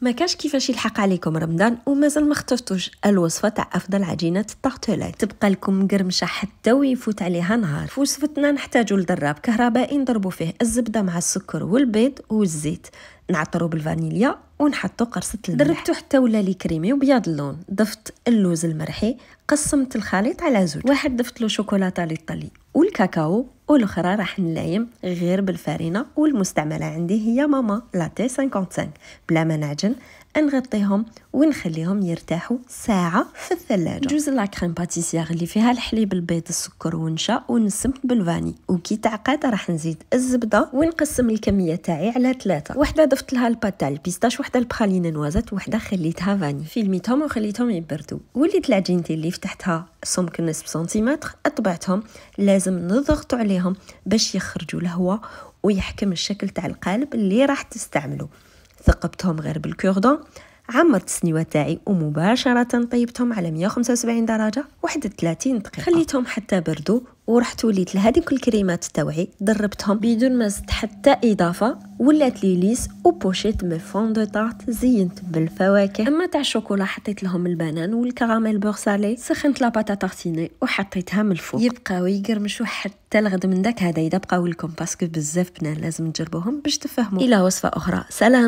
ما كاش كيفاش يلحق عليكم رمضان ومازال ما اخترتوش الوصفه تاع افضل عجينه الطاغوتولات تبقى لكم مقرمشه حتى ويفوت عليها نهار في وصفتنا نحتاجوا لدراب كهربائي نضربوا فيه الزبده مع السكر والبيض والزيت نعطرو بالفانيليا ونحطو قرصه الملح دربتو حتى ولا لي كريمي وبياض اللون ضفت اللوز المرحي قسمت الخليط على زوج واحد ضفت له شوكولاته للطلي والكاكاو والاخرى راح نلايم غير بالفارينه والمستعمله عندي هي ماما لاتي 55 بلا ما نعجن نغطيهم ونخليهم يرتاحوا ساعة في الثلاجة جوز لا كريم باتيسيير اللي فيها الحليب البيض السكر ونشا ونسم بالفاني وكي تعقد راح نزيد الزبدة ونقسم الكمية تاعي على ثلاثة وحدة ضفت لها البات تاع البيستاش وحدة البخالينة نوازت وحدة خليتها فاني فيلميتهم وخليتهم يبردوا وليت العجينتي اللي فتحتها سمك كنس بسنتيمتر اطبعتهم لازم نضغط عليهم باش يخرجوا الهواء ويحكم الشكل تاع القالب اللي راح تستعملو ثقبتهم غير بالكوردون عمرت السنيوه تاعي ومباشره طيبتهم على 175 درجه 30 دقيقه خليتهم حتى بردوا ورحت وليت كل الكريمات توعي دربتهم بدون ما زدت حتى اضافه ولات لي ليس وبوشيت مي فون دو طارت زينت بالفواكه اما تاع الشوكولا حطيت لهم البنان والكراميل بور سالي سخنت لاباتا تارتيني وحطيتها من الفوق يبقاو يقرمشوا حتى الغد من داك هذا اذا بقاو لكم باسكو بزاف بنان لازم تجربوهم باش تفهموا الى وصفه اخرى سلام